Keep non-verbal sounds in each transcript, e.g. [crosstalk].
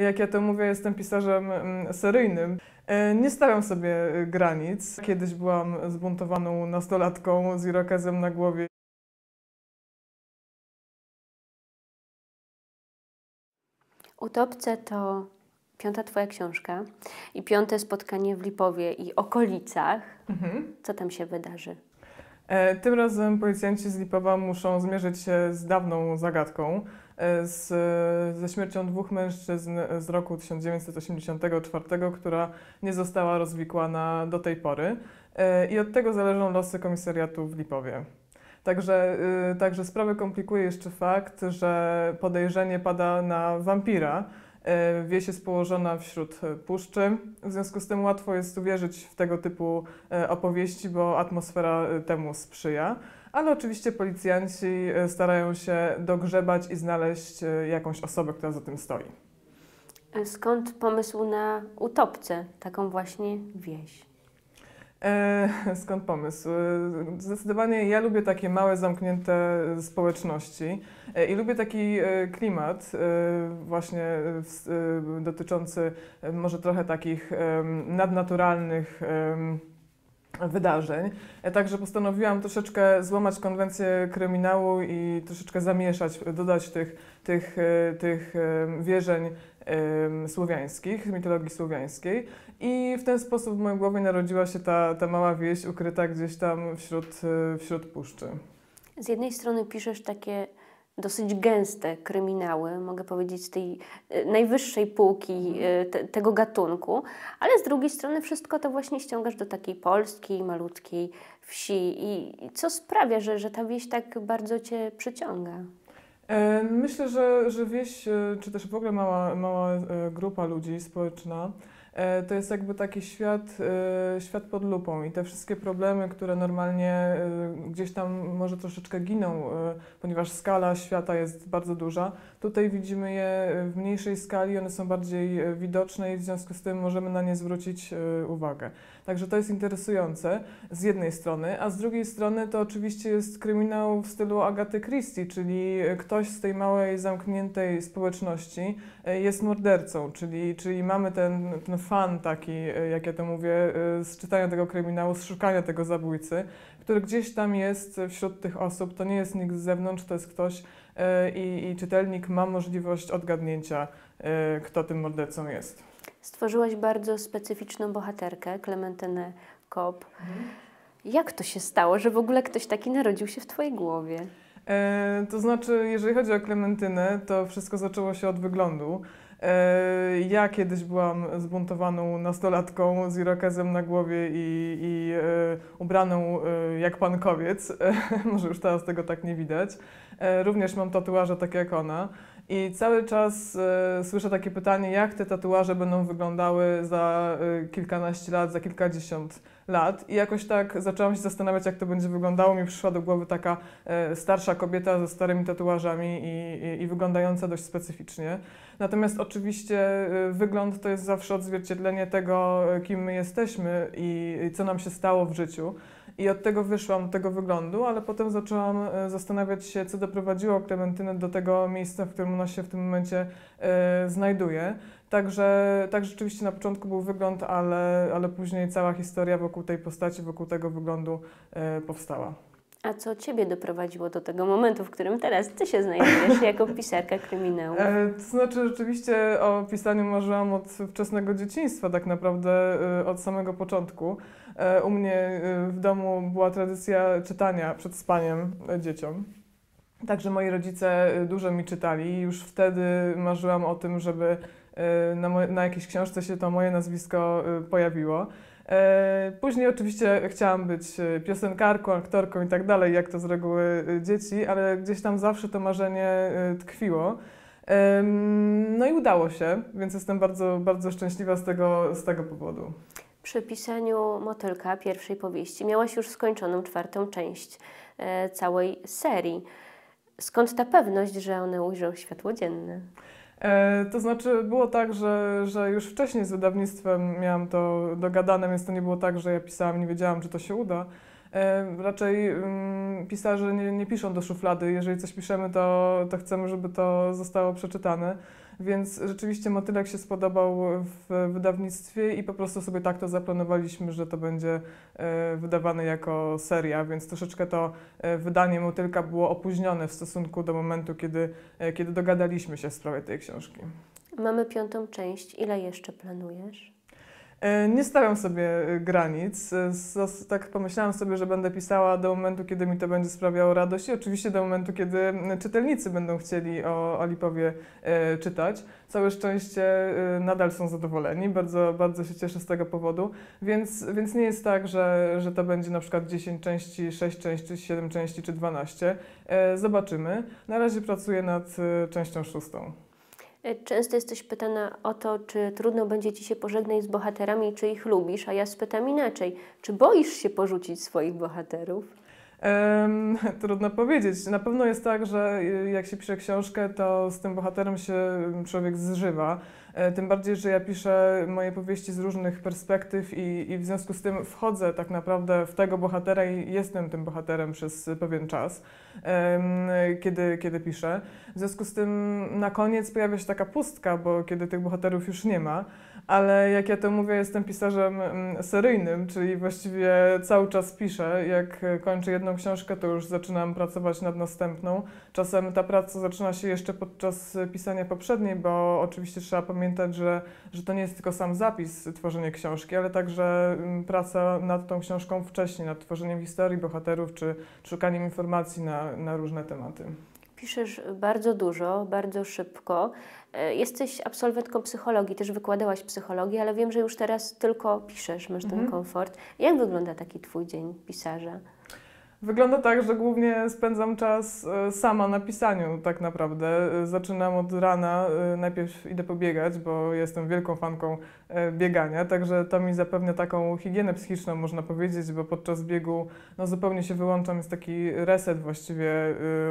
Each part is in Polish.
Jak ja to mówię, jestem pisarzem mm, seryjnym. E, nie stawiam sobie e, granic. Kiedyś byłam zbuntowaną nastolatką z irokezem na głowie. Utopce to piąta Twoja książka i piąte spotkanie w Lipowie i okolicach. Mhm. Co tam się wydarzy? E, tym razem policjanci z Lipowa muszą zmierzyć się z dawną zagadką z, ze śmiercią dwóch mężczyzn z roku 1984, która nie została rozwikłana do tej pory. E, I od tego zależą losy komisariatu w Lipowie. Także, y, także sprawę komplikuje jeszcze fakt, że podejrzenie pada na wampira. E, wieś jest położona wśród e, puszczy, w związku z tym łatwo jest uwierzyć w tego typu opowieści, bo atmosfera temu sprzyja ale oczywiście policjanci e, starają się dogrzebać i znaleźć e, jakąś osobę, która za tym stoi. E, skąd pomysł na utopcę, taką właśnie wieś? E, [laughs] skąd pomysł? Zdecydowanie ja lubię takie małe, zamknięte społeczności i lubię taki klimat właśnie dotyczący może trochę takich nadnaturalnych wydarzeń. E, także postanowiłam troszeczkę złamać konwencję kryminału i troszeczkę zamieszać, dodać tych, tych, e, tych e, wierzeń słowiańskich, mitologii słowiańskiej. I w ten sposób w mojej głowie narodziła się ta, ta mała wieś ukryta gdzieś tam wśród, wśród puszczy. Z jednej strony piszesz takie dosyć gęste kryminały, mogę powiedzieć, z tej e, najwyższej półki mhm. e, te, tego gatunku, ale z drugiej strony wszystko to właśnie ściągasz do takiej polskiej, malutkiej wsi. I co sprawia, że, że ta wieś tak bardzo Cię przyciąga? E, myślę, że, że wieś, e, czy też w ogóle mała, mała e, grupa ludzi społeczna, to jest jakby taki świat, świat pod lupą i te wszystkie problemy, które normalnie gdzieś tam może troszeczkę giną, ponieważ skala świata jest bardzo duża, tutaj widzimy je w mniejszej skali, one są bardziej widoczne i w związku z tym możemy na nie zwrócić uwagę. Także to jest interesujące z jednej strony, a z drugiej strony to oczywiście jest kryminał w stylu Agaty Christie, czyli ktoś ktoś z tej małej, zamkniętej społeczności e, jest mordercą, czyli, czyli mamy ten, ten fan taki, e, jak ja to mówię, e, z czytania tego kryminału, z szukania tego zabójcy, który gdzieś tam jest wśród tych osób. To nie jest nikt z zewnątrz, to jest ktoś i, i czytelnik ma możliwość odgadnięcia, kto tym mordercą jest. Stworzyłaś bardzo specyficzną bohaterkę, Klementynę Kopp. Mhm. Jak to się stało, że w ogóle ktoś taki narodził się w Twojej głowie? E, to znaczy, jeżeli chodzi o Klementynę, to wszystko zaczęło się od wyglądu. E, ja kiedyś byłam zbuntowaną nastolatką z irokezem na głowie i, i e, ubraną jak pankowiec. [laughs] Może już teraz tego tak nie widać. Również mam tatuaże takie jak ona. I cały czas e, słyszę takie pytanie, jak te tatuaże będą wyglądały za e, kilkanaście lat, za kilkadziesiąt lat. I jakoś tak zaczęłam się zastanawiać, jak to będzie wyglądało. Mi przyszła do głowy taka e, starsza kobieta ze starymi tatuażami i, i, i wyglądająca dość specyficznie. Natomiast oczywiście wygląd to jest zawsze odzwierciedlenie tego, kim my jesteśmy i co nam się stało w życiu. I od tego wyszłam, od tego wyglądu, ale potem zaczęłam e, zastanawiać się, co doprowadziło Klementynę do tego miejsca, w którym ona się w tym momencie e, znajduje. Także tak rzeczywiście na początku był wygląd, ale, ale później cała historia wokół tej postaci, wokół tego wyglądu e, powstała. A co Ciebie doprowadziło do tego momentu, w którym teraz Ty się znajdujesz [laughs] jako pisarka kryminału? E, to znaczy, rzeczywiście o pisaniu marzyłam od wczesnego dzieciństwa, tak naprawdę e, od samego początku. E, u mnie e, w domu była tradycja czytania przed spaniem dzieciom. Także moi rodzice dużo mi czytali. i Już wtedy marzyłam o tym, żeby na, na jakiejś książce się to moje nazwisko pojawiło. E, później oczywiście chciałam być e, piosenkarką, aktorką i tak dalej, jak to z reguły e, dzieci, ale gdzieś tam zawsze to marzenie tkwiło. No i udało się, więc jestem bardzo, bardzo szczęśliwa z tego, z tego powodu. Przy pisaniu Motylka, pierwszej powieści, miałaś już skończoną czwartą część całej serii. Skąd ta pewność, że one ujrzą światło dzienne? E, to znaczy było tak, że, że już wcześniej z wydawnictwem miałam to dogadane, więc to nie było tak, że ja pisałam, nie wiedziałam, czy to się uda. E, raczej mm, pisarze nie, nie piszą do szuflady. Jeżeli coś piszemy, to, to chcemy, żeby to zostało przeczytane. Więc rzeczywiście motylek się spodobał w wydawnictwie i po prostu sobie tak to zaplanowaliśmy, że to będzie e, wydawane jako seria, więc troszeczkę to e, wydanie motylka było opóźnione w stosunku do momentu, kiedy, e, kiedy dogadaliśmy się w sprawie tej książki. Mamy piątą część. Ile jeszcze planujesz? E, nie stawiam sobie e, granic. E, tak pomyślałam sobie, że będę pisała do momentu, kiedy mi to będzie sprawiało radość i oczywiście do momentu, kiedy czytelnicy będą chcieli o Alipowie czytać. Całe szczęście nadal są zadowoleni, bardzo, bardzo się cieszę z tego powodu, więc, więc nie jest tak, że, że to będzie na przykład 10 części, 6 części, 7 części czy 12. Zobaczymy. Na razie pracuję nad częścią szóstą. E, często jesteś pytana o to, czy trudno będzie ci się pożegnać z bohaterami, czy ich lubisz, a ja spytam inaczej: czy boisz się porzucić swoich bohaterów? Um, [laughs] trudno powiedzieć. Na pewno jest tak, że jak się pisze książkę, to z tym bohaterem się człowiek zżywa. E, tym bardziej, że ja piszę moje powieści z różnych perspektyw i, i w związku z tym wchodzę tak naprawdę w tego bohatera i jestem tym bohaterem przez pewien czas, kiedy, kiedy piszę. W związku z tym na koniec pojawia się taka pustka, bo kiedy tych bohaterów już nie ma, ale jak ja to mówię, jestem pisarzem mm, seryjnym, czyli właściwie cały czas piszę. Jak e, kończę jedną książkę, to już zaczynam pracować nad następną. Czasem ta praca zaczyna się jeszcze podczas e, pisania poprzedniej, bo oczywiście trzeba pamiętać, że, że to nie jest tylko sam zapis, e, tworzenie książki, ale także mm, praca nad tą książką wcześniej, nad tworzeniem historii, bohaterów czy szukaniem informacji na, na różne tematy. Piszesz bardzo dużo, bardzo szybko. E, jesteś absolwentką psychologii, też wykładałaś psychologię, ale wiem, że już teraz tylko piszesz, masz mhm. ten komfort. Jak wygląda taki Twój dzień pisarza? Wygląda tak, że głównie spędzam czas e, sama na pisaniu tak naprawdę. E, zaczynam od rana, e, najpierw idę pobiegać, bo jestem wielką fanką biegania, także to mi zapewnia taką higienę psychiczną, można powiedzieć, bo podczas biegu no, zupełnie się wyłączam, jest taki reset właściwie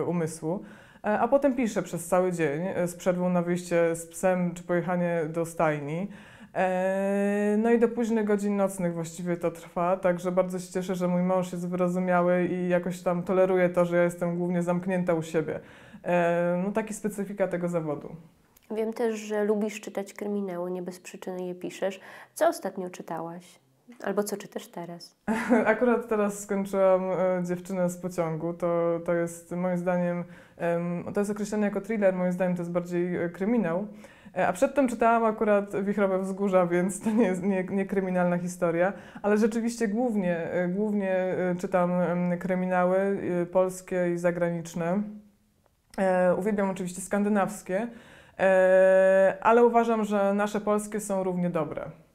umysłu. A potem piszę przez cały dzień z przerwą na wyjście z psem czy pojechanie do stajni. Eee, no i do późnych godzin nocnych właściwie to trwa, także bardzo się cieszę, że mój mąż jest wyrozumiały i jakoś tam toleruje to, że ja jestem głównie zamknięta u siebie. Eee, no taki specyfika tego zawodu. Wiem też, że lubisz czytać kryminały, nie bez przyczyny je piszesz. Co ostatnio czytałaś? Albo co czytasz teraz? [laughs] Akurat teraz skończyłam e, Dziewczynę z pociągu. To, to jest moim zdaniem, to jest określone jako thriller, moim zdaniem to jest bardziej e, kryminał. E, a przedtem czytałam akurat Wichrowe Wzgórza, więc to nie jest nie, nie kryminalna historia, ale rzeczywiście głównie, e, głównie e, czytam kryminały polskie i zagraniczne. Uwielbiam oczywiście skandynawskie, ale uważam, że nasze polskie są równie dobre.